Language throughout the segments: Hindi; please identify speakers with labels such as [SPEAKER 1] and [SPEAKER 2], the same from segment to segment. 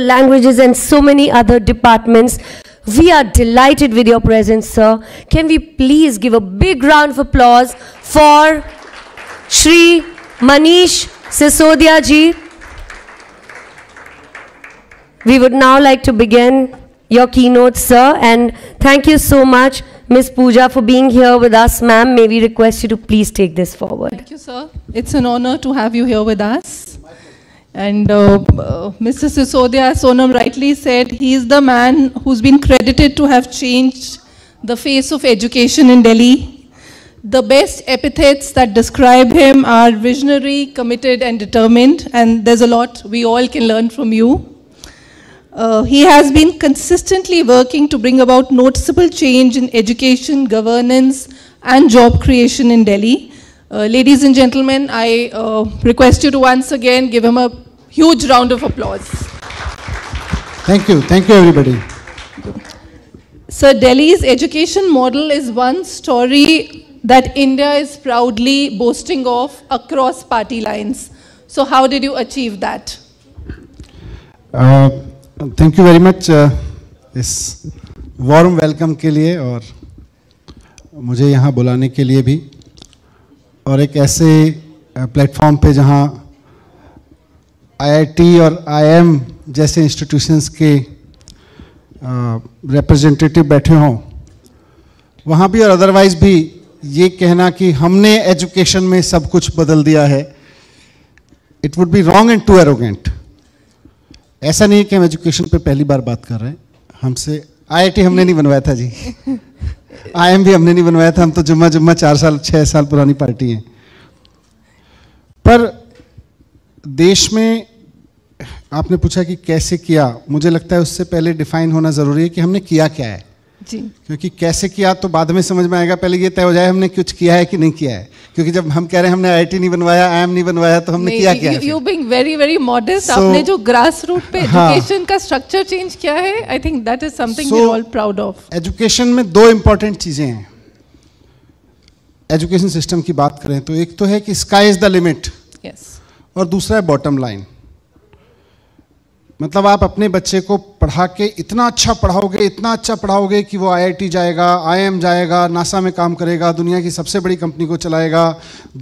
[SPEAKER 1] languages and so many other departments. We are delighted with your presence, sir. Can we please give a big round of applause for Shri
[SPEAKER 2] Manish Sisodia ji.
[SPEAKER 1] We would now like to begin your keynote, sir, and thank you so much, Ms. Pooja, for being here with us. Ma'am, may we request you to please take this forward. Thank you, sir.
[SPEAKER 2] It's an honor to have you here with us. And uh, Mr. Sisodia Sonam rightly said, he is the man who's been credited to have changed the face of education in Delhi. The best epithets that describe him are visionary, committed, and determined. And there's a lot we all can learn from you. Uh, he has been consistently working to bring about noticeable change in education, governance, and job creation in Delhi. Uh, ladies and gentlemen, I uh, request you to once again give him a huge round of applause.
[SPEAKER 1] Thank you. Thank you, everybody.
[SPEAKER 2] Sir, Delhi's education model is one story that India is proudly boasting of across party lines. So how did you achieve that?
[SPEAKER 1] Uh, thank you very much uh, इस warm welcome, के लिए और मुझे यहाँ बुलाने के लिए भी और एक ऐसे प्लेटफॉर्म पे जहाँ आईआईटी और आईएम जैसे इंस्टीट्यूशंस के रिप्रेजेंटेटिव बैठे हों वहाँ भी और अदरवाइज भी ये कहना कि हमने एजुकेशन में सब कुछ बदल दिया है it would be wrong and too arrogant ऐसा नहीं है कि हम एजुकेशन पे पहली बार बात कर रहे हैं हमसे आईआईटी हमने नहीं बनवाया था जी आई एम भी हमने नहीं बनवाया था हम तो जुम्मा जुम्मा चार साल छः साल पुरानी पार्टी है पर देश में आपने पूछा कि कैसे किया मुझे लगता है उससे पहले डिफाइन होना ज़रूरी है कि हमने किया क्या है जी क्योंकि कैसे किया तो बाद में समझ में आएगा पहले ये तय हो जाए हमने कुछ किया है कि नहीं किया है क्योंकि जब हम कह रहे हैं हमने आई नहीं बनवाया आई नहीं बनवाया तो हमने किया क्या you
[SPEAKER 2] being very very modest आपने जो ग्रास रूट पे एजुकेशन हाँ। का स्ट्रक्चर चेंज किया है I think that is something we all
[SPEAKER 1] proud of education में दो इंपॉर्टेंट चीजें हैं एजुकेशन सिस्टम की बात करें तो एक तो है कि स्काई इज द लिमिट और दूसरा है बॉटम लाइन मतलब आप अपने बच्चे को पढ़ा के इतना अच्छा पढ़ाओगे इतना अच्छा पढ़ाओगे कि वो आईआईटी जाएगा आईएम जाएगा नासा में काम करेगा दुनिया की सबसे बड़ी कंपनी को चलाएगा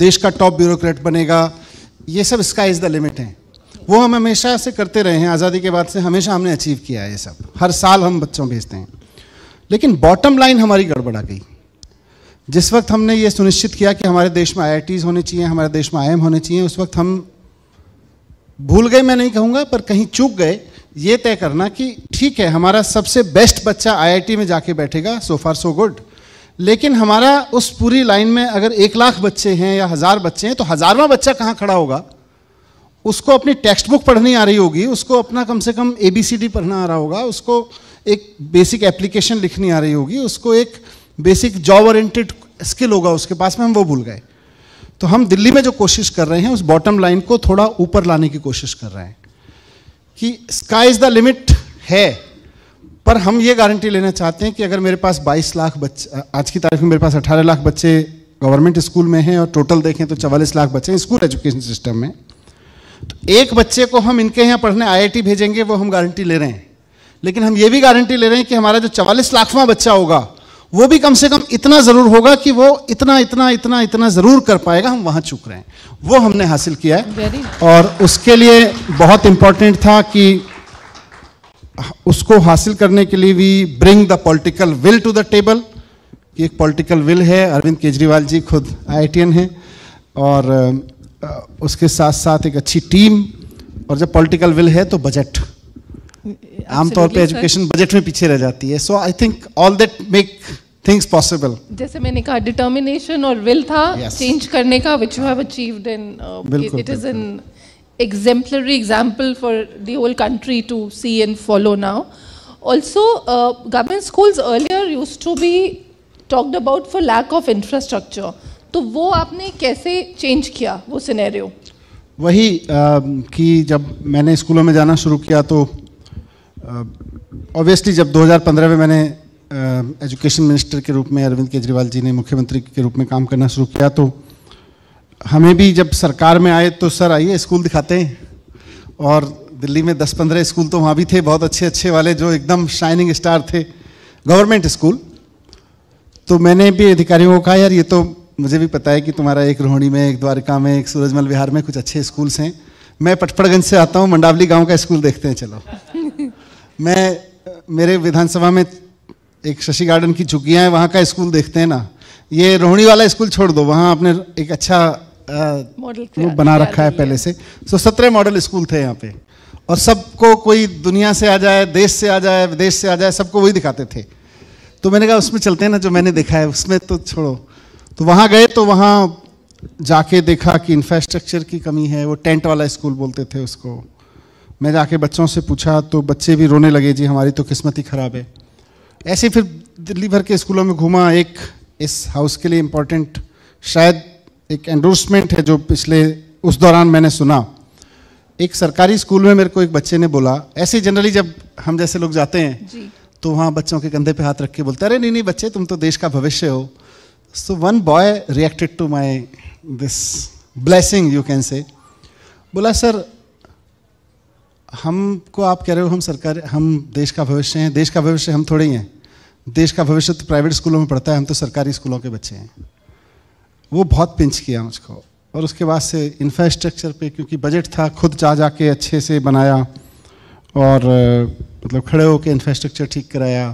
[SPEAKER 1] देश का टॉप ब्यूरोक्रेट बनेगा ये सब इसका इज़ द लिमिट है वो हम हमेशा से करते रहे हैं आज़ादी के बाद से हमेशा हमने अचीव किया है ये सब हर साल हम बच्चों भेजते हैं लेकिन बॉटम लाइन हमारी गड़बड़ा गई जिस वक्त हमने ये सुनिश्चित किया कि हमारे देश में आई होने चाहिए हमारे देश में आई होने चाहिए उस वक्त हम भूल गए मैं नहीं कहूँगा पर कहीं चूक गए ये तय करना कि ठीक है हमारा सबसे बेस्ट बच्चा आईआईटी में जाके बैठेगा सो फार सो गुड लेकिन हमारा उस पूरी लाइन में अगर एक लाख बच्चे हैं या हज़ार बच्चे हैं तो हज़ारवा बच्चा कहाँ खड़ा होगा उसको अपनी टेक्स्ट बुक पढ़नी आ रही होगी उसको अपना कम से कम ए बी सी डी पढ़ना आ रहा होगा उसको एक बेसिक एप्लीकेशन लिखनी आ रही होगी उसको एक बेसिक जॉब ओरिएंटेड स्किल होगा उसके पास में हम वो भूल गए तो हम दिल्ली में जो कोशिश कर रहे हैं उस बॉटम लाइन को थोड़ा ऊपर लाने की कोशिश कर रहे हैं कि स्काई इज द लिमिट है पर हम ये गारंटी लेना चाहते हैं कि अगर मेरे पास 22 लाख बच्चे आज की तारीख में मेरे पास 18 लाख बच्चे गवर्नमेंट स्कूल में हैं और टोटल देखें तो चवालीस लाख बच्चे हैं स्कूल एजुकेशन सिस्टम में तो एक बच्चे को हम इनके यहाँ पढ़ने आई भेजेंगे वो हम गारंटी ले रहे हैं लेकिन हम ये भी गारंटी ले रहे हैं कि हमारा जो चवालीस लाखवां बच्चा होगा वो भी कम से कम इतना ज़रूर होगा कि वो इतना इतना इतना इतना ज़रूर कर पाएगा हम वहां चुक रहे हैं वो हमने हासिल किया है और उसके लिए बहुत इंपॉर्टेंट था कि उसको हासिल करने के लिए we bring the political will to the table कि एक पॉलिटिकल विल है अरविंद केजरीवाल जी खुद आई हैं और उसके साथ साथ एक अच्छी टीम और जब पॉलिटिकल विल है तो बजट आमतौर पे एजुकेशन बजट में पीछे रह जाती है so I think all that make things possible
[SPEAKER 2] जैसे मैंने कहा डिटर्मिनेशन और विल था चेंज yes. करने का which you have achieved in it is an exemplary example for the whole country to see and follow now also government schools earlier use to be talked about for lack of infrastructure तो वो आपने कैसे चेंज किया वो सिनेरियो
[SPEAKER 1] वही uh, कि जब मैंने स्कूलों में जाना शुरू किया तो ऑब्वियसली uh, जब 2015 में मैंने एजुकेशन uh, मिनिस्टर के रूप में अरविंद केजरीवाल जी ने मुख्यमंत्री के रूप में काम करना शुरू किया तो हमें भी जब सरकार में आए तो सर आइए स्कूल दिखाते हैं और दिल्ली में 10-15 स्कूल तो वहाँ भी थे बहुत अच्छे अच्छे वाले जो एकदम शाइनिंग स्टार थे गवर्नमेंट स्कूल तो मैंने भी अधिकारियों को कहा यार ये तो मुझे भी पता है कि तुम्हारा एक रोहिणी में एक द्वारिका में एक सूरजमल विहार में कुछ अच्छे स्कूल्स हैं मैं पटपड़गंज से आता हूँ मंडावली गाँव का स्कूल देखते हैं चलो मैं मेरे विधानसभा में एक शशि गार्डन की झुग्गियाँ हैं वहाँ का स्कूल देखते हैं ना ये रोहिणी वाला स्कूल छोड़ दो वहाँ आपने एक अच्छा मॉडल बना रखा है पहले से सो तो सत्रह मॉडल स्कूल थे यहाँ पे और सबको कोई दुनिया से आ जाए देश से आ जाए विदेश से आ जाए सबको वही दिखाते थे तो मैंने कहा उसमें चलते हैं ना जो मैंने देखा है उसमें तो छोड़ो तो वहाँ गए तो वहाँ जाके देखा कि इंफ्रास्ट्रक्चर की कमी है वो टेंट वाला स्कूल बोलते थे उसको मैं जाके बच्चों से पूछा तो बच्चे भी रोने लगे जी हमारी तो किस्मत ही ख़राब है ऐसे फिर दिल्ली भर के स्कूलों में घूमा एक इस हाउस के लिए इम्पोर्टेंट शायद एक एंडोर्समेंट है जो पिछले उस दौरान मैंने सुना एक सरकारी स्कूल में मेरे को एक बच्चे ने बोला ऐसे जनरली जब हम जैसे लोग जाते हैं जी. तो वहाँ बच्चों के कंधे पे हाथ रख के बोलते अरे नहीं नहीं बच्चे तुम तो देश का भविष्य हो so one boy reacted to my this blessing you can say बोला सर हमको आप कह रहे हो हम सरकार हम देश का भविष्य हैं देश का भविष्य हम थोड़े ही हैं देश का भविष्य तो प्राइवेट स्कूलों में पढ़ता है हम तो सरकारी स्कूलों के बच्चे हैं वो बहुत पिंच किया मुझको और उसके बाद से इंफ्रास्ट्रक्चर पे क्योंकि बजट था खुद जा जा के अच्छे से बनाया और मतलब खड़े होकर इंफ्रास्ट्रक्चर ठीक कराया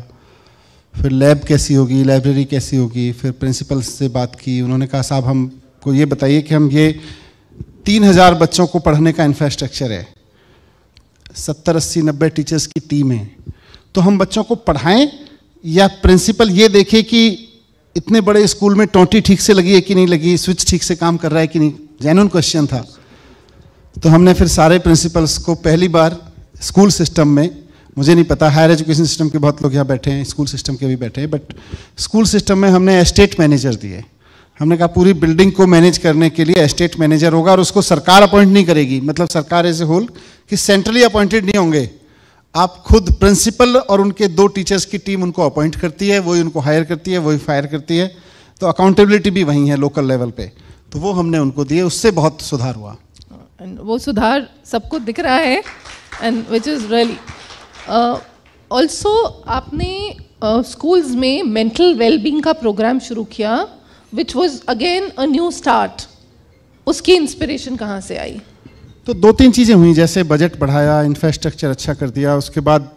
[SPEAKER 1] फिर लैब कैसी होगी लाइब्रेरी कैसी होगी फिर प्रिंसिपल से बात की उन्होंने कहा साहब हमको ये बताइए कि हम ये तीन हज़ार बच्चों को पढ़ने का इंफ्रास्ट्रक्चर है सत्तर अस्सी नब्बे टीचर्स की टीम है तो हम बच्चों को पढ़ाएं या प्रिंसिपल ये देखे कि इतने बड़े स्कूल में टोंटी ठीक से लगी है कि नहीं लगी स्विच ठीक से काम कर रहा है कि नहीं जैन क्वेश्चन था तो हमने फिर सारे प्रिंसिपल्स को पहली बार स्कूल सिस्टम में मुझे नहीं पता हायर एजुकेशन सिस्टम के बहुत लोग यहाँ बैठे हैं स्कूल सिस्टम के भी बैठे हैं बट स्कूल सिस्टम में हमने एस्टेट मैनेजर दिए हमने कहा पूरी बिल्डिंग को मैनेज करने के लिए एस्टेट मैनेजर होगा और उसको सरकार अपॉइंट नहीं करेगी मतलब सरकार एज ए होल कि सेंट्रली अपॉइंटेड नहीं होंगे आप खुद प्रिंसिपल और उनके दो टीचर्स की टीम उनको अपॉइंट करती है वही उनको हायर करती है वही फायर करती है तो अकाउंटेबिलिटी भी वहीं है लोकल लेवल पे तो वो हमने उनको दिए उससे बहुत सुधार हुआ
[SPEAKER 2] एंड वो सुधार सबको दिख रहा है and which is really also आपने स्कूल्स uh, में मेंटल वेलबींग का प्रोग्राम शुरू किया which was again a new start उसकी इंस्पिरेशन कहाँ से आई
[SPEAKER 1] तो दो तीन चीज़ें हुई जैसे बजट बढ़ाया इंफ्रास्ट्रक्चर अच्छा कर दिया उसके बाद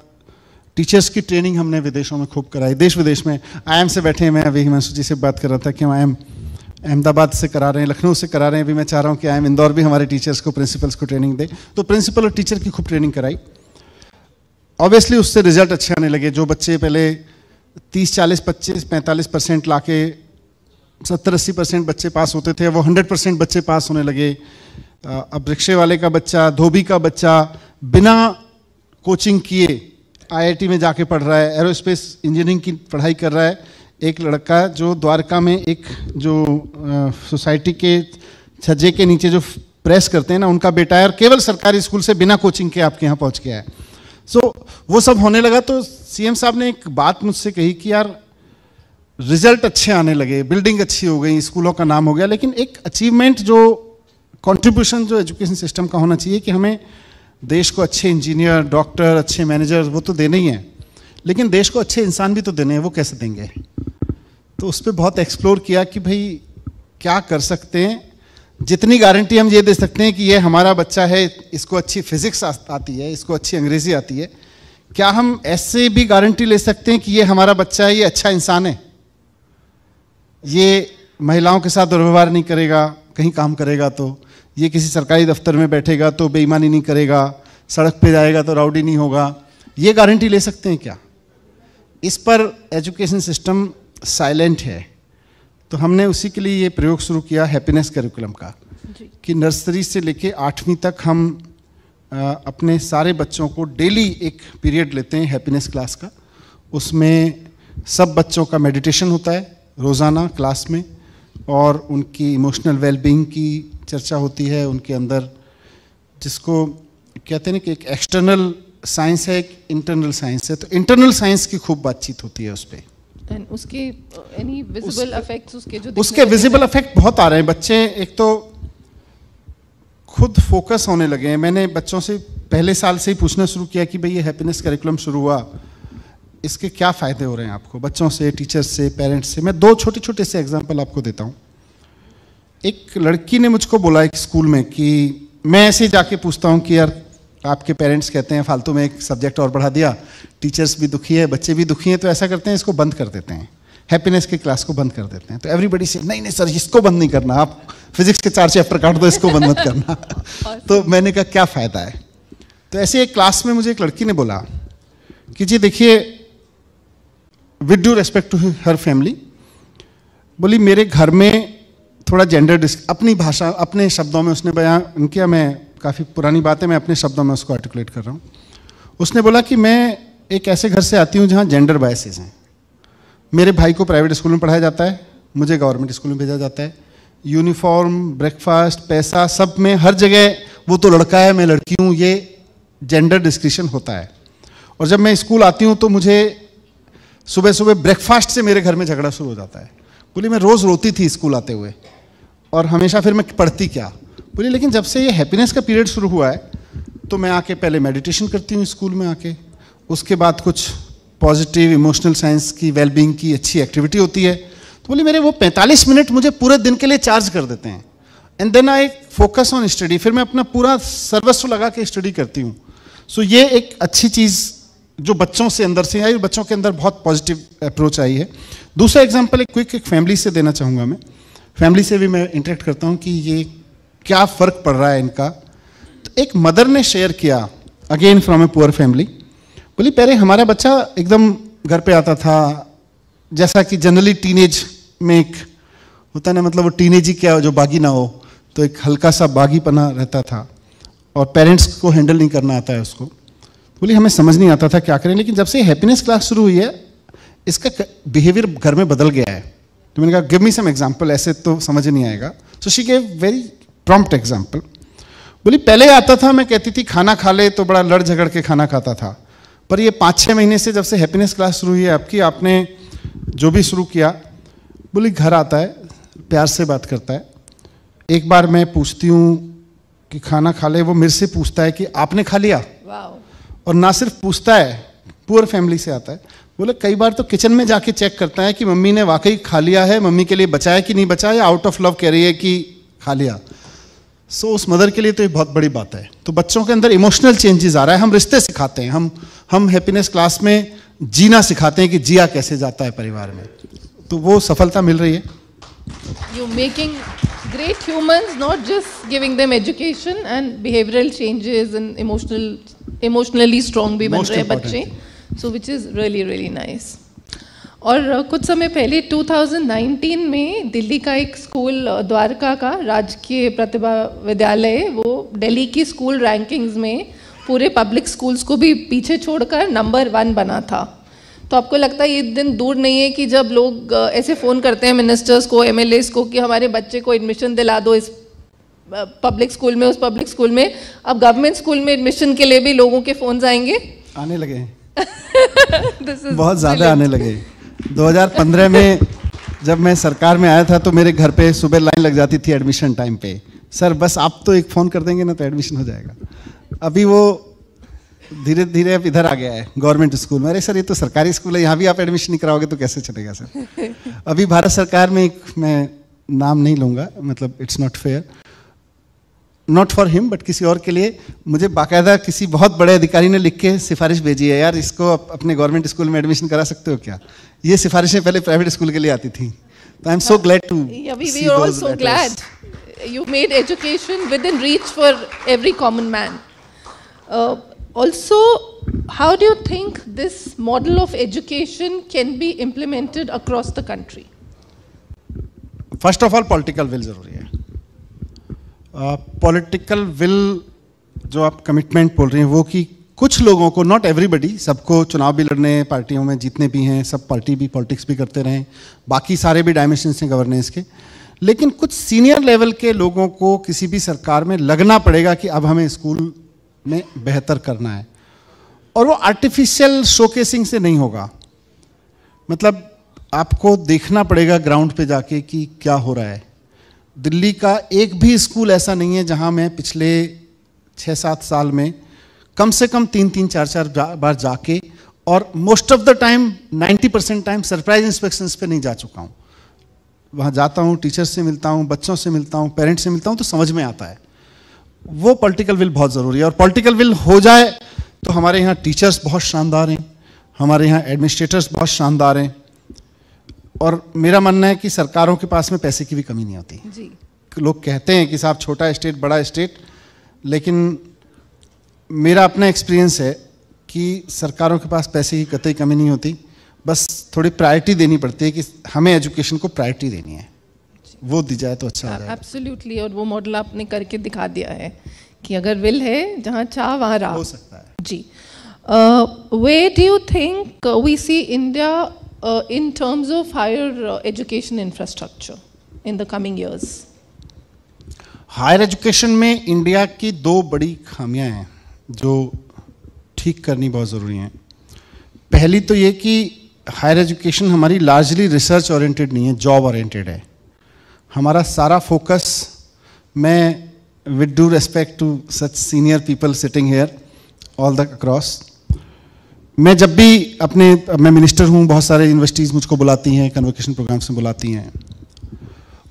[SPEAKER 1] टीचर्स की ट्रेनिंग हमने विदेशों में खूब कराई देश विदेश में आई से बैठे मैं अभी हिमांशु जी से बात कर रहा था कि आई एम अहमदाबाद से करा रहे हैं लखनऊ से करा रहे हैं अभी मैं चाह रहा हूँ कि आई इंदौर भी हमारे टीचर्स को प्रिंसिपल्स को ट्रेनिंग दे तो प्रिंसिपल और टीचर की खूब ट्रेनिंग कराई ऑब्वियसली उससे रिजल्ट अच्छे आने लगे जो बच्चे पहले तीस चालीस पच्चीस पैंतालीस परसेंट ला के सत्तर अस्सी परसेंट बच्चे पास होते थे वो हंड्रेड परसेंट बच्चे पास होने लगे अब रिक्शे वाले का बच्चा धोबी का बच्चा बिना कोचिंग किए आईआईटी में जाके पढ़ रहा है एरोस्पेस इंजीनियरिंग की पढ़ाई कर रहा है एक लड़का जो द्वारका में एक जो सोसाइटी के छज्जे के नीचे जो प्रेस करते हैं ना उनका बेटा है और केवल सरकारी स्कूल से बिना कोचिंग के आपके यहाँ पहुँच गया है सो so, वो सब होने लगा तो सीएम साहब ने एक बात मुझसे कही कि यार रिजल्ट अच्छे आने लगे बिल्डिंग अच्छी हो गई स्कूलों का नाम हो गया लेकिन एक अचीवमेंट जो कंट्रीब्यूशन जो एजुकेशन सिस्टम का होना चाहिए कि हमें देश को अच्छे इंजीनियर डॉक्टर अच्छे मैनेजर वो तो देने ही हैं लेकिन देश को अच्छे इंसान भी तो देने हैं वो कैसे देंगे तो उस पर बहुत एक्सप्लोर किया कि भाई क्या कर सकते हैं जितनी गारंटी हम ये दे सकते हैं कि ये हमारा बच्चा है इसको अच्छी फिजिक्स आती है इसको अच्छी अंग्रेजी आती है क्या हम ऐसे भी गारंटी ले सकते हैं कि ये हमारा बच्चा है ये अच्छा इंसान है ये महिलाओं के साथ दुर्व्यवहार नहीं करेगा कहीं काम करेगा तो ये किसी सरकारी दफ्तर में बैठेगा तो बेईमानी नहीं करेगा सड़क पे जाएगा तो राउडी नहीं होगा ये गारंटी ले सकते हैं क्या इस पर एजुकेशन सिस्टम साइलेंट है तो हमने उसी के लिए ये प्रयोग शुरू किया हैप्पीनेस करिकुलम का कि नर्सरी से लेके आठवीं तक हम आ, अपने सारे बच्चों को डेली एक पीरियड लेते हैं हैप्पीनेस क्लास का उसमें सब बच्चों का मेडिटेशन होता है रोज़ाना क्लास में और उनकी इमोशनल वेलबींग की चर्चा होती है उनके अंदर जिसको कहते हैं ना कि एक एक्सटर्नल साइंस है एक इंटरनल साइंस है तो इंटरनल साइंस की खूब बातचीत होती है uh, उस पर
[SPEAKER 2] उसके विजिबल
[SPEAKER 1] इफेक्ट बहुत आ रहे हैं बच्चे एक तो खुद फोकस होने लगे हैं मैंने बच्चों से पहले साल से ही पूछना शुरू किया कि भाई ये हैप्पीनेस करिकुलम शुरू हुआ इसके क्या फ़ायदे हो रहे हैं आपको बच्चों से टीचर्स से पेरेंट्स से मैं दो छोटे छोटे से एग्जाम्पल आपको देता हूँ एक लड़की ने मुझको बोला एक स्कूल में कि मैं ऐसे जाके पूछता हूँ कि यार आपके पेरेंट्स कहते हैं फालतू में एक सब्जेक्ट और बढ़ा दिया टीचर्स भी दुखी है बच्चे भी दुखी हैं तो ऐसा करते हैं इसको बंद कर देते हैं हैप्पीनेस के क्लास को बंद कर देते हैं तो एवरीबडी से नहीं नहीं सर इसको बंद नहीं करना आप फिजिक्स के चार चैप्टर काट दो इसको बंद मत करना तो मैंने कहा क्या फ़ायदा है तो ऐसे एक क्लास में मुझे एक लड़की ने बोला कि जी देखिए with due respect to her family बोली मेरे घर में थोड़ा जेंडर डिस्क अपनी भाषा अपने शब्दों में उसने बयान किया मैं काफ़ी पुरानी बात है मैं अपने शब्दों में उसको आर्टिकुलेट कर रहा हूँ उसने बोला कि मैं एक ऐसे घर से आती हूँ जहाँ जेंडर बायसेज हैं मेरे भाई को प्राइवेट स्कूल में पढ़ाया जाता है मुझे गवर्नमेंट स्कूल में भेजा जाता है यूनिफॉर्म ब्रेकफास्ट पैसा सब में हर जगह वो तो लड़का है मैं लड़की हूँ ये जेंडर डिस्क्रिप्शन होता है और जब मैं स्कूल आती हूँ तो मुझे सुबह सुबह ब्रेकफास्ट से मेरे घर में झगड़ा शुरू हो जाता है बोली मैं रोज़ रोती थी स्कूल आते हुए और हमेशा फिर मैं पढ़ती क्या बोली लेकिन जब से ये हैप्पीनेस का पीरियड शुरू हुआ है तो मैं आके पहले मेडिटेशन करती हूँ स्कूल में आके उसके बाद कुछ पॉजिटिव इमोशनल साइंस की वेलबींग की अच्छी एक्टिविटी होती है तो बोली मेरे वो 45 मिनट मुझे पूरे दिन के लिए चार्ज कर देते हैं and then I focus on study फिर मैं अपना पूरा सर्वस्व लगा के स्टडी करती हूँ सो so, ये एक अच्छी चीज़ जो बच्चों से अंदर से आई बच्चों के अंदर बहुत पॉजिटिव अप्रोच आई है दूसरा एग्जाम्पल एक क्विक एक फैमिली से देना चाहूँगा मैं फैमिली से भी मैं इंटरेक्ट करता हूँ कि ये क्या फ़र्क पड़ रहा है इनका तो एक मदर ने शेयर किया again from a poor family बोली पहले हमारा बच्चा एकदम घर पे आता था जैसा कि जनरली टीनेज में एक होता ना मतलब वो टीनेज ही क्या हो जो बागी ना हो तो एक हल्का सा बागी पना रहता था और पेरेंट्स को हैंडल नहीं करना आता है उसको बोली हमें समझ नहीं आता था क्या करें लेकिन जब से हैप्पीनेस क्लास शुरू हुई है इसका बिहेवियर घर में बदल गया है तो मैंने कहा गिव मी सम एग्जाम्पल ऐसे तो समझ नहीं आएगा so she gave very prompt example बोली पहले आता था मैं कहती थी खाना खा ले तो बड़ा लड़ झगड़ के खाना खाता था पर ये पाँच छः महीने से जब से हैप्पीनेस क्लास शुरू हुई है आपकी आपने जो भी शुरू किया बोली घर आता है प्यार से बात करता है एक बार मैं पूछती हूँ कि खाना खा ले वो मेरे से पूछता है कि आपने खा लिया wow. और ना सिर्फ पूछता है पुअर फैमिली से आता है बोले कई बार तो किचन में जाके चेक करता है कि मम्मी ने वाकई खा लिया है मम्मी के लिए बचाया कि नहीं बचाया आउट ऑफ लव कह रही है कि खा लिया सो so, उस मदर के लिए तो ये बहुत बड़ी बात है तो बच्चों के अंदर इमोशनल चेंजेस आ रहा है हम रिश्ते सिखाते हैं हम हम हैप्पीनेस क्लास में जीना सिखाते हैं कि जिया कैसे जाता है परिवार में तो वो सफलता मिल रही है
[SPEAKER 2] you making great humans not just giving them education and behavioural changes in emotional emotionally strong भी बन रहे हैं बच्चे so which is really really nice और uh, कुछ समय पहले 2019 में दिल्ली का एक स्कूल uh, द्वारका का राजकीय प्रतिभा विद्यालय वो दिल्ली की स्कूल रैंकिंग्स में पूरे पब्लिक स्कूल्स को भी पीछे छोड़कर नंबर वन बना था तो आपको लगता है ये दिन दूर नहीं है कि जब लोग uh, ऐसे फ़ोन करते हैं मिनिस्टर्स को एमएलएस को कि हमारे बच्चे को एडमिशन दिला दो इस पब्लिक स्कूल में उस पब्लिक स्कूल में अब गवर्नमेंट स्कूल में एडमिशन के लिए भी लोगों के फोन आएंगे
[SPEAKER 1] आने लगे बहुत ज़्यादा आने लगे 2015 में जब मैं सरकार में आया था तो मेरे घर पे सुबह लाइन लग जाती थी एडमिशन टाइम पे सर बस आप तो एक फ़ोन कर देंगे ना तो एडमिशन हो जाएगा अभी वो धीरे धीरे अब इधर आ गया है गवर्नमेंट स्कूल में अरे सर ये तो सरकारी स्कूल है यहाँ भी आप एडमिशन नहीं कराओगे तो कैसे चलेगा सर अभी भारत सरकार में एक मैं नाम नहीं लूँगा मतलब it's not fair not for him but किसी और के लिए मुझे बाकायदा किसी बहुत बड़े अधिकारी ने लिख के सिफारिश भेजी है यार इसको अप, अपने गवर्नमेंट स्कूल में एडमिशन करा सकते हो क्या ये सिफारिशें पहले प्राइवेट स्कूल के लिए आती थी तो I am so glad to
[SPEAKER 2] glad you made education within reach for every common man also how do think this model of education can be implemented across the country
[SPEAKER 1] first of all political will जरूरी पॉलिटिकल विल जो आप कमिटमेंट बोल रहे हैं वो कि कुछ लोगों को नॉट एवरीबडी सबको चुनाव भी लड़ने पार्टियों में जीतने भी हैं सब पार्टी भी पॉलिटिक्स भी करते रहें बाकी सारे भी डायमेंशन हैं गवर्नेंस के लेकिन कुछ सीनियर लेवल के लोगों को किसी भी सरकार में लगना पड़ेगा कि अब हमें स्कूल में बेहतर करना है और वो आर्टिफिशियल शोकेसिंग से नहीं होगा मतलब आपको देखना पड़ेगा ग्राउंड पे जाके कि क्या हो रहा है दिल्ली का एक भी स्कूल ऐसा नहीं है जहां मैं पिछले छः सात साल में कम से कम तीन तीन चार चार बार जाके और most of the time 90 percent time surprise inspections पे नहीं जा चुका हूँ वहाँ जाता हूँ टीचर्स से मिलता हूँ बच्चों से मिलता हूँ पेरेंट्स से मिलता हूँ तो समझ में आता है वो पॉलिटिकल विल बहुत ज़रूरी है और पॉलिटिकल विल हो जाए तो हमारे यहाँ टीचर्स बहुत शानदार हैं हमारे यहाँ एडमिनिस्ट्रेटर्स बहुत शानदार हैं और मेरा मानना है कि सरकारों के पास में पैसे की भी कमी नहीं होती जी लोग कहते हैं कि साहब छोटा स्टेट बड़ा स्टेट लेकिन मेरा अपना एक्सपीरियंस है कि सरकारों के पास पैसे की कतई कमी नहीं होती बस थोड़ी प्रायोरिटी देनी पड़ती है कि हमें एजुकेशन को प्रायोरिटी देनी है वो दी जाए तो अच्छा
[SPEAKER 2] एब्सोल्युटली और वो मॉडल आपने करके दिखा दिया है कि अगर विल है जहाँ चाह वहाँ रहा हो सकता है जी way do you think we see India uh, in terms of higher uh, education infrastructure in the coming years?
[SPEAKER 1] Higher education में इंडिया की दो बड़ी खामियां हैं जो ठीक करनी बहुत ज़रूरी हैं पहली तो ये कि हायर एजुकेशन हमारी लार्जली रिसर्च ओरिएंटेड नहीं है जॉब ओरिएंटेड है हमारा सारा फोकस मैं with due respect to such senior people sitting here all the across मैं जब भी अपने मैं मिनिस्टर हूँ बहुत सारे यूनिवर्सिटीज़ मुझको बुलाती हैं कन्वोकेशन प्रोग्राम्स में बुलाती हैं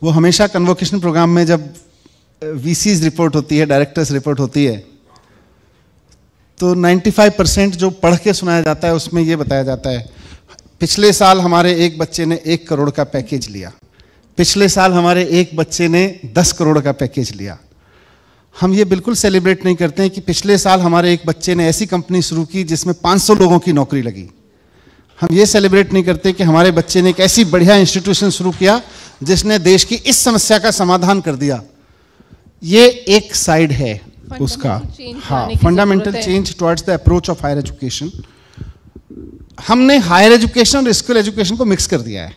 [SPEAKER 1] वो हमेशा कन्वोकेशन प्रोग्राम में जब वी रिपोर्ट होती है डायरेक्टर्स रिपोर्ट होती है तो 95 परसेंट जो पढ़ के सुनाया जाता है उसमें ये बताया जाता है पिछले साल हमारे एक बच्चे ने एक करोड़ का पैकेज लिया पिछले साल हमारे एक बच्चे ने दस करोड़ का पैकेज लिया हम ये बिल्कुल सेलिब्रेट नहीं करते हैं कि पिछले साल हमारे एक बच्चे ने ऐसी कंपनी शुरू की जिसमें 500 लोगों की नौकरी लगी हम ये सेलिब्रेट नहीं करते कि हमारे बच्चे ने एक ऐसी बढ़िया इंस्टीट्यूशन शुरू किया जिसने देश की इस समस्या का समाधान कर दिया ये एक साइड है उसका हाँ fundamental change towards the approach of higher education हमने हायर एजुकेशन और स्किल एजुकेशन को मिक्स कर दिया है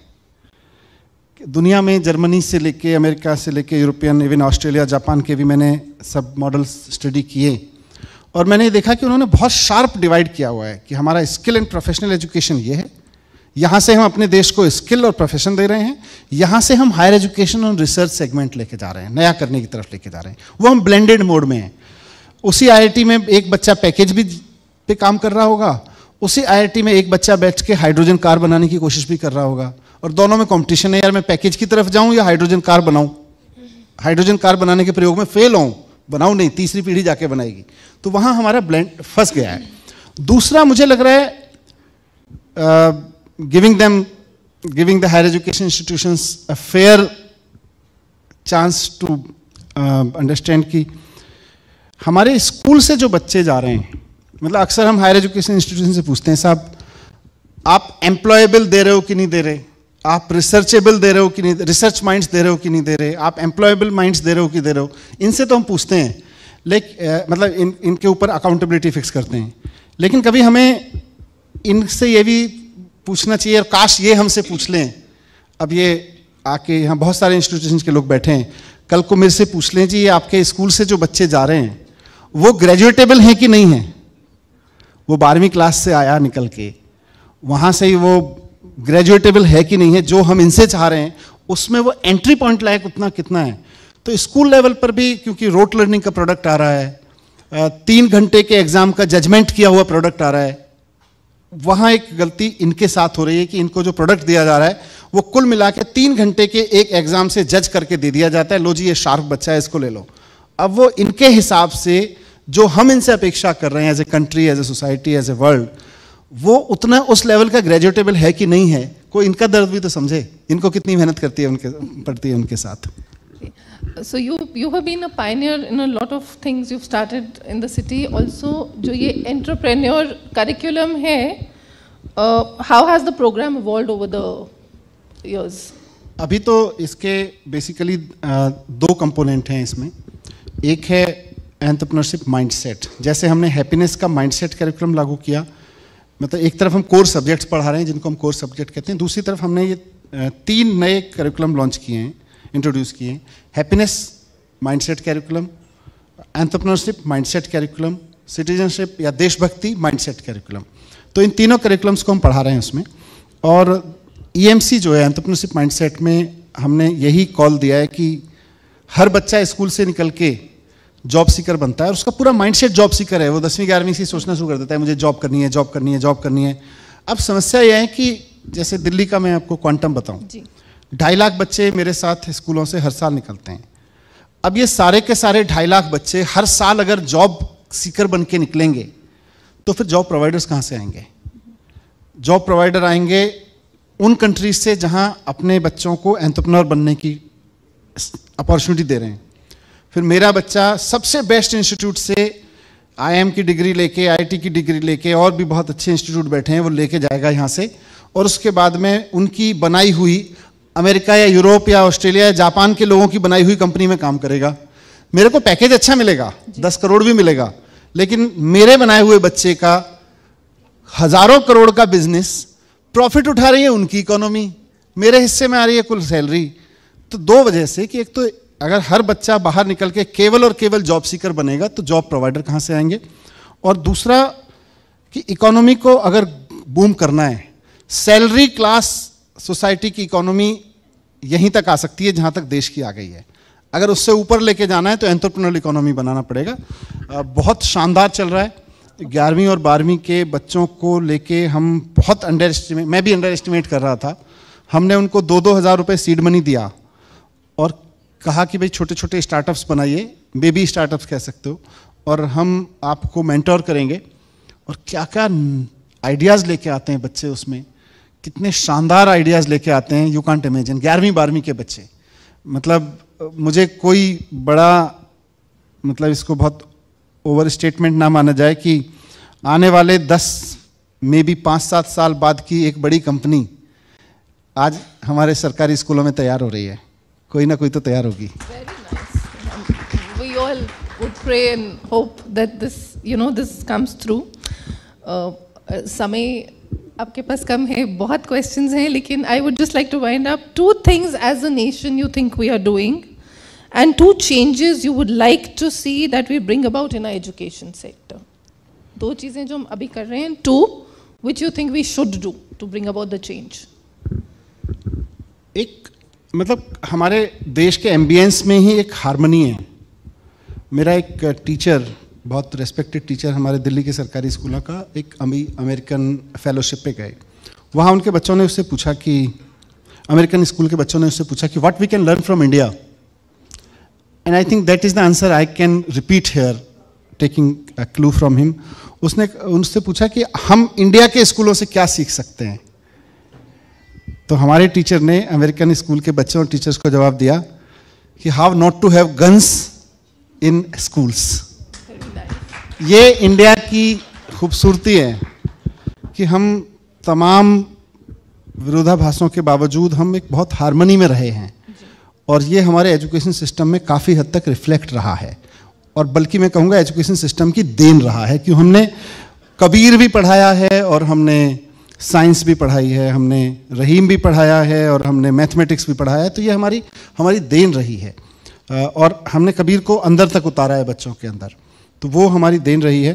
[SPEAKER 1] दुनिया में जर्मनी से लेके अमेरिका से लेके यूरोपियन इवन ऑस्ट्रेलिया जापान के भी मैंने सब मॉडल्स स्टडी किए और मैंने देखा कि उन्होंने बहुत शार्प डिवाइड किया हुआ है कि हमारा स्किल एंड प्रोफेशनल एजुकेशन ये है यहाँ से हम अपने देश को स्किल और प्रोफेशन दे रहे हैं यहाँ से हम हायर एजुकेशन और रिसर्च सेगमेंट लेके जा रहे हैं नया करने की तरफ लेके जा रहे हैं वो हम ब्लेंडेड मोड में हैं उसी आई में एक बच्चा पैकेज भी पे काम कर रहा होगा उसी आई में एक बच्चा बैठ के हाइड्रोजन कार बनाने की कोशिश भी कर रहा होगा और दोनों में कंपटीशन है यार मैं पैकेज की तरफ जाऊं या हाइड्रोजन कार बनाऊं हाइड्रोजन कार बनाने के प्रयोग में फेल हूं बनाऊं नहीं तीसरी पीढ़ी जाके बनाएगी तो वहां हमारा ब्लेंड फंस गया है दूसरा मुझे लग रहा है giving them giving the higher education institution a fair chance to understand की हमारे स्कूल से जो बच्चे जा रहे हैं मतलब अक्सर हम हायर एजुकेशन इंस्टीट्यूशन से पूछते हैं साहब आप एम्प्लॉयबल दे रहे हो कि नहीं दे रहे आप रिसर्चेबल दे रहे हो कि नहीं रिसर्च माइंड्स दे रहे हो कि नहीं दे रहे आप एम्प्लॉयबल माइंड्स दे रहे हो कि दे रहे हो इनसे तो हम पूछते हैं लेकिन मतलब इन इनके ऊपर अकाउंटेबिलिटी फिक्स करते हैं लेकिन कभी हमें इनसे ये भी पूछना चाहिए और काश ये हमसे पूछ लें अब ये आके यहाँ बहुत सारे इंस्टीट्यूशन के लोग बैठे हैं कल को मेरे से पूछ लें जी ये आपके स्कूल से जो बच्चे जा रहे हैं वो ग्रेजुएटेबल हैं कि नहीं हैं वो बारहवीं क्लास से आया निकल के वहाँ से ही वो ग्रेजुएटेबल है कि नहीं है जो हम इनसे चाह रहे हैं उसमें वो एंट्री पॉइंट लायक उतना कितना है तो स्कूल लेवल पर भी क्योंकि रोट लर्निंग का प्रोडक्ट आ रहा है तीन घंटे के एग्ज़ाम का जजमेंट किया हुआ प्रोडक्ट आ रहा है वहाँ एक गलती इनके साथ हो रही है कि इनको जो प्रोडक्ट दिया जा रहा है वो कुल मिला के तीन घंटे के एक एग्ज़ाम से जज करके दे दिया जाता है लो जी ये शार्प बच्चा है इसको ले लो अब वो इनके हिसाब से जो हम इनसे अपेक्षा कर रहे हैं as a country as a society as a world वो उतना उस लेवल का ग्रेजुएटेबल है कि नहीं है कोई इनका दर्द भी तो समझे इनको कितनी मेहनत करती है उनके पड़ती है उनके साथ
[SPEAKER 2] so you you have been a pioneer in a lot of things you started in the city also जो ये एंटरप्रेन्योर करिकुलम है how has the programme program over the years
[SPEAKER 1] अभी तो इसके बेसिकली दो कंपोनेंट हैं इसमें एक है एंटरप्रेन्योरशिप माइंडसेट जैसे हमने हैप्पीनेस का माइंडसेट करिकुलम लागू किया मतलब एक तरफ हम कोर सब्जेक्ट्स पढ़ा रहे हैं जिनको हम कोर सब्जेक्ट कहते हैं दूसरी तरफ हमने ये तीन नए करिकुलम लॉन्च किए हैं इंट्रोड्यूस किए हैं happiness mindset curriculum mind mindset curriculum citizenship या देशभक्ति माइंडसेट कैरिकुलम तो इन तीनों करिकुलम्स को हम पढ़ा रहे हैं उसमें और ई e जो है एंटरप्रनरशिप माइंडसेट में हमने यही कॉल दिया है कि हर बच्चा स्कूल से निकल के जॉब सीकर बनता है और उसका पूरा माइंडसेट जॉब सीकर है वो दसवीं ग्यारहवीं से सोचना शुरू कर देता है मुझे जॉब करनी है जॉब करनी है जॉब करनी है अब समस्या यह है कि जैसे दिल्ली का मैं आपको क्वांटम बताऊं ढाई लाख बच्चे मेरे साथ स्कूलों से हर साल निकलते हैं अब ये सारे के सारे ढाई लाख बच्चे हर साल अगर जॉब सीकर बन के निकलेंगे तो फिर जॉब प्रोवाइडर्स कहाँ से आएंगे जॉब प्रोवाइडर आएंगे उन कंट्रीज से जहाँ अपने बच्चों को एंटरप्रेन्योर बनने की अपॉर्चुनिटी दे रहे हैं फिर मेरा बच्चा सबसे बेस्ट इंस्टीट्यूट से आईएम की डिग्री लेके आईटी की डिग्री लेके और भी बहुत अच्छे इंस्टीट्यूट बैठे हैं वो लेके जाएगा यहाँ से और उसके बाद में उनकी बनाई हुई अमेरिका या यूरोप या ऑस्ट्रेलिया या जापान के लोगों की बनाई हुई कंपनी में काम करेगा मेरे को पैकेज अच्छा मिलेगा दस करोड़ भी मिलेगा लेकिन मेरे बनाए हुए बच्चे का हजारों करोड़ का बिजनेस प्रॉफिट उठा रही है उनकी इकोनॉमी मेरे हिस्से में आ रही है कुल सैलरी तो दो वजह से कि एक तो अगर हर बच्चा बाहर निकल के केवल और केवल जॉब सीकर बनेगा तो जॉब प्रोवाइडर कहाँ से आएंगे और दूसरा कि इकोनॉमी को अगर बूम करना है सैलरी क्लास सोसाइटी की इकोनॉमी यहीं तक आ सकती है जहाँ तक देश की आ गई है अगर उससे ऊपर लेके जाना है तो एंट्रप्रनल इकोनॉमी बनाना पड़ेगा बहुत शानदार चल रहा है ग्यारहवीं और बारहवीं के बच्चों को लेके हम बहुत अंडर एस्टिमेट मैं भी अंडर एस्टिमेट कर रहा था हमने उनको दो दो हज़ार रुपये सीड मनी दिया और कहा कि भाई छोटे छोटे स्टार्टअप्स बनाइए बेबी स्टार्टअप्स कह सकते हो और हम आपको मेंटोर करेंगे और क्या क्या आइडियाज़ लेके आते हैं बच्चे उसमें कितने शानदार आइडियाज़ लेके आते हैं यू कॉन्ट इमेजिन ग्यारहवीं बारहवीं के बच्चे मतलब मुझे कोई बड़ा मतलब इसको बहुत ओवर स्टेटमेंट ना माना जाए कि आने वाले दस मे भी पाँच सात साल बाद की एक बड़ी कंपनी आज हमारे सरकारी स्कूलों में तैयार हो रही है कोई ना कोई तो तैयार होगी
[SPEAKER 2] समय आपके पास कम है बहुत क्वेश्चन हैं लेकिन I would just like to wind up two things as a nation you think we are doing and two changes you would like to see that we bring about in our education sector दो चीज़ें जो हम अभी कर रहे हैं two which you think we should do to bring about the change
[SPEAKER 1] एक मतलब हमारे देश के एम्बियंस में ही एक हारमोनी है मेरा एक टीचर बहुत रेस्पेक्टेड टीचर हमारे दिल्ली के सरकारी स्कूलों का एक अमी अमेरिकन फेलोशिप पे गए वहाँ उनके बच्चों ने उससे पूछा कि अमेरिकन स्कूल के बच्चों ने उससे पूछा कि what we can learn from India and I think that is the answer I can repeat here taking clue from him उसने उनसे पूछा कि हम इंडिया के स्कूलों से क्या सीख सकते हैं तो हमारे टीचर ने अमेरिकन स्कूल के बच्चों और टीचर्स को जवाब दिया कि how not to have guns in schools ये इंडिया की खूबसूरती है कि हम तमाम विरोधाभासों के बावजूद हम एक बहुत हारमोनी में रहे हैं और ये हमारे एजुकेशन सिस्टम में काफ़ी हद तक रिफ्लेक्ट रहा है और बल्कि मैं कहूँगा एजुकेशन सिस्टम की देन रहा है क्यों हमने कबीर भी पढ़ाया है और हमने साइंस भी पढ़ाई है हमने रहीम भी पढ़ाया है और हमने मैथमेटिक्स भी पढ़ाया है तो ये हमारी हमारी देन रही है और हमने कबीर को अंदर तक उतारा है बच्चों के अंदर तो वो हमारी देन रही है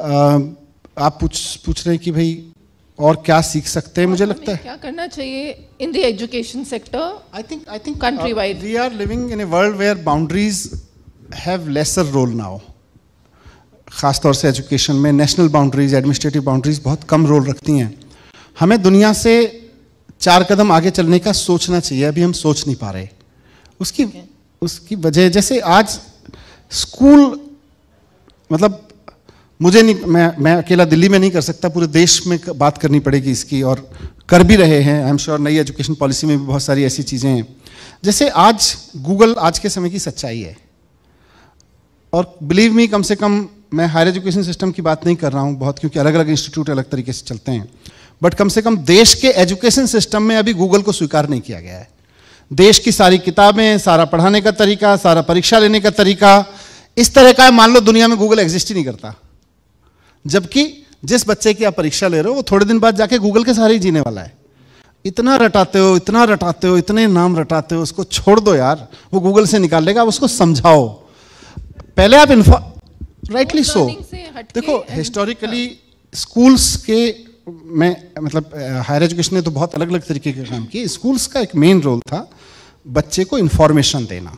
[SPEAKER 1] आप पूछ पूछ रहे हैं कि भाई और क्या सीख सकते हैं मुझे लगता है
[SPEAKER 2] क्या करना चाहिए in the education sector I think I think country wide
[SPEAKER 1] we are living in a world where boundaries have lesser role now ख़ासतौर से एजुकेशन में नेशनल बाउंड्रीज़ एडमिनिस्ट्रेटिव बाउंड्रीज़ बहुत कम रोल रखती हैं हमें दुनिया से चार कदम आगे चलने का सोचना चाहिए अभी हम सोच नहीं पा रहे उसकी उसकी वजह जैसे आज स्कूल मतलब मुझे नहीं मैं मैं अकेला दिल्ली में नहीं कर सकता पूरे देश में बात करनी पड़ेगी इसकी और कर भी रहे हैं आई एम श्योर नई एजुकेशन पॉलिसी में भी बहुत सारी ऐसी चीज़ें हैं जैसे आज गूगल आज के समय की सच्चाई है और बिलीव मी कम से कम मैं हायर एजुकेशन सिस्टम की बात नहीं कर रहा हूँ बहुत क्योंकि अलग अलग इंस्टीट्यूट अलग तरीके से चलते हैं बट कम से कम देश के एजुकेशन सिस्टम में अभी गूगल को स्वीकार नहीं किया गया है देश की सारी किताबें सारा पढ़ाने का तरीका सारा परीक्षा लेने का तरीका इस तरह का मान लो दुनिया में गूगल एग्जिस्ट ही नहीं करता जबकि जिस बच्चे की आप परीक्षा ले रहे हो वो थोड़े दिन बाद जाके गूगल के सहारे ही जीने वाला है इतना रटाते हो इतना रटाते हो इतने नाम रटाते हो उसको छोड़ दो यार वो गूगल से निकाल लेगा उसको समझाओ पहले आप राइटली सो देखो हिस्टोरिकली स्कूल्स के में मतलब हायर एजुकेशन ने तो बहुत अलग अलग तरीके के काम किए स्कूल्स का एक मेन रोल था बच्चे को इन्फॉर्मेशन देना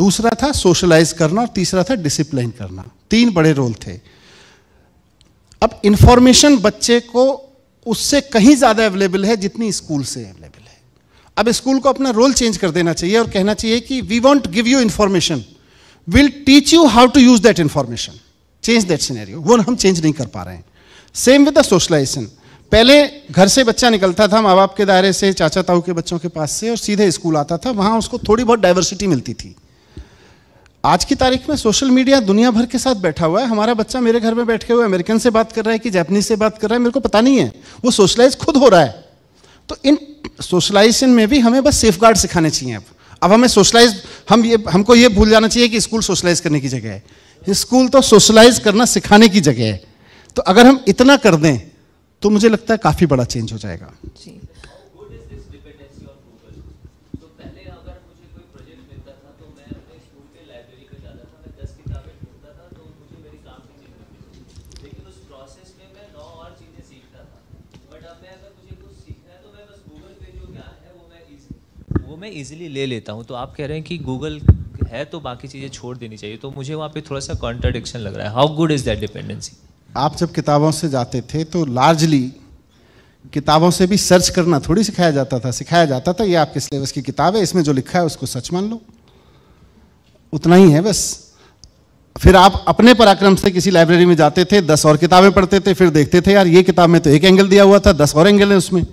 [SPEAKER 1] दूसरा था सोशलाइज करना और तीसरा था डिसिप्लिन करना तीन बड़े रोल थे अब इन्फॉर्मेशन बच्चे को उससे कहीं ज़्यादा अवेलेबल है जितनी स्कूल से अवेलेबल है अब स्कूल को अपना रोल चेंज कर देना चाहिए और कहना चाहिए कि we won't give you information will teach you how to use that information change that scenario. वो हम चेंज नहीं कर पा रहे हैं सेम विद द सोशलाइजेशन पहले घर से बच्चा निकलता था माँ बाप के दायरे से चाचा ताऊ के बच्चों के पास से और सीधे स्कूल आता था वहाँ उसको थोड़ी बहुत डाइवर्सिटी मिलती थी आज की तारीख में सोशल मीडिया दुनिया भर के साथ बैठा हुआ है हमारा बच्चा मेरे घर में बैठे हुए अमेरिकन से बात कर रहा है कि जैपनीज से बात कर रहा है मेरे को पता नहीं है वो सोशलाइज खुद हो रहा है तो इन सोशलाइजेशन में भी हमें बस सेफ सिखाने चाहिए अब अब हमें सोशलाइज हम ये हमको ये भूल जाना चाहिए कि स्कूल सोशलाइज करने की जगह है स्कूल तो सोशलाइज करना सिखाने की जगह है तो अगर हम इतना कर दें तो मुझे लगता है काफ़ी बड़ा चेंज हो जाएगा जी
[SPEAKER 2] मैं इजीली ले लेता हूँ तो आप कह रहे हैं कि गूगल है तो बाकी चीज़ें छोड़ देनी चाहिए तो मुझे वहाँ पे थोड़ा सा कॉन्ट्राडिक्शन लग रहा है how good is that dependency
[SPEAKER 1] आप जब किताबों से जाते थे तो लार्जली किताबों से भी सर्च करना थोड़ी सिखाया जाता था सिखाया जाता था ये आपके सिलेबस की किताब है इसमें जो लिखा है उसको सच मान लो उतना ही है बस फिर आप अपने पराक्रम से किसी लाइब्रेरी में जाते थे दस और किताबें पढ़ते थे फिर देखते थे यार ये किताब में तो एक एंगल दिया हुआ था दस और एंगल है उसमें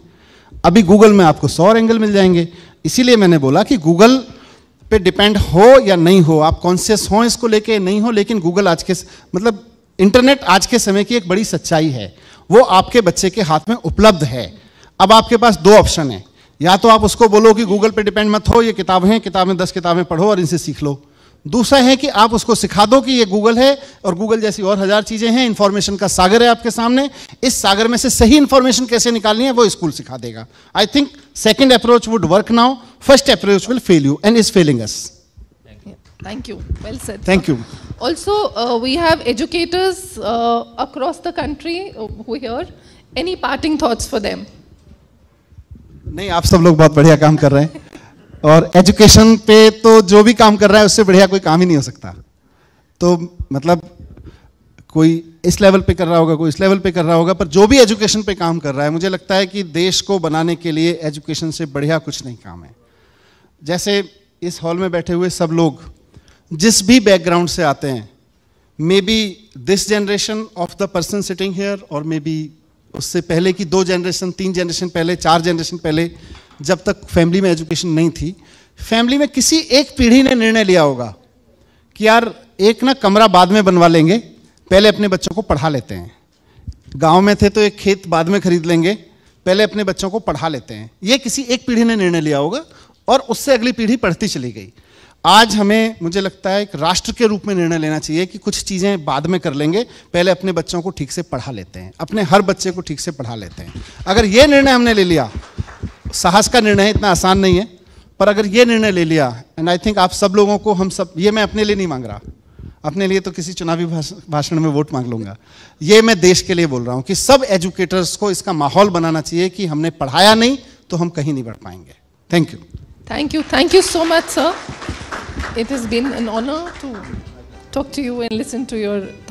[SPEAKER 1] अभी गूगल में आपको सौ और एंगल मिल जाएंगे इसीलिए मैंने बोला कि गूगल पे डिपेंड हो या नहीं हो आप कॉन्शियस हो इसको लेके नहीं हो लेकिन गूगल आज के मतलब इंटरनेट आज के समय की एक बड़ी सच्चाई है वो आपके बच्चे के हाथ में उपलब्ध है अब आपके पास दो ऑप्शन है या तो आप उसको बोलो कि गूगल पे डिपेंड मत हो ये किताब हैं किताबें दस किताबें पढ़ो और इनसे सीख लो दूसरा है कि आप उसको सिखा दो कि ये गूगल है और गूगल जैसी और हज़ार चीज़ें हैं इन्फॉर्मेशन का सागर है आपके सामने इस सागर में से सही इंफॉर्मेशन कैसे निकालनी है वो स्कूल सिखा देगा I think second approach would work now first approach will fail you and is failing us
[SPEAKER 2] Thank you. Well said. Thank you. Also, uh, we have educators uh, across the country who here. Any parting thoughts for them?
[SPEAKER 1] nahi aap sab log bahut badhiya kaam kar rahe hain aur education pe to jo bhi kaam kar raha hai usse badhiya koi kaam hi nahi ho sakta to matlab कोई इस लेवल पे कर रहा होगा कोई इस लेवल पे कर रहा होगा पर जो भी एजुकेशन पे काम कर रहा है मुझे लगता है कि देश को बनाने के लिए एजुकेशन से बढ़िया कुछ नहीं काम है जैसे इस हॉल में बैठे हुए सब लोग जिस भी बैकग्राउंड से आते हैं maybe this generation of the person sitting here और मे बी उससे पहले की दो जनरेशन तीन जनरेशन पहले चार जनरेशन पहले जब तक फैमिली में एजुकेशन नहीं थी फैमिली में किसी एक पीढ़ी ने निर्णय लिया होगा कि यार एक ना कमरा बाद में बनवा लेंगे पहले अपने बच्चों को पढ़ा लेते हैं गांव में थे तो एक खेत बाद में खरीद लेंगे पहले अपने बच्चों को पढ़ा लेते हैं ये किसी एक पीढ़ी ने निर्णय लिया होगा और उससे अगली पीढ़ी पढ़ती चली गई आज हमें मुझे लगता है एक राष्ट्र के रूप में निर्णय लेना चाहिए कि कुछ चीज़ें बाद में कर लेंगे पहले अपने बच्चों को ठीक से पढ़ा लेते हैं अपने हर बच्चे को ठीक से पढ़ा लेते हैं अगर ये निर्णय हमने ले लिया साहस का निर्णय इतना आसान नहीं है पर अगर ये निर्णय ले लिया एंड आई थिंक आप सब लोगों को हम सब ये मैं अपने लिए नहीं मांग रहा अपने लिए तो किसी चुनावी भाषण में वोट मांग लूंगा ये मैं देश के लिए बोल रहा हूँ कि सब एजुकेटर्स को इसका माहौल बनाना चाहिए कि हमने पढ़ाया नहीं तो हम कहीं नहीं बढ़ पाएंगे thank you
[SPEAKER 2] thank you thank you so much sir it is been an honour to talk to you and listen to your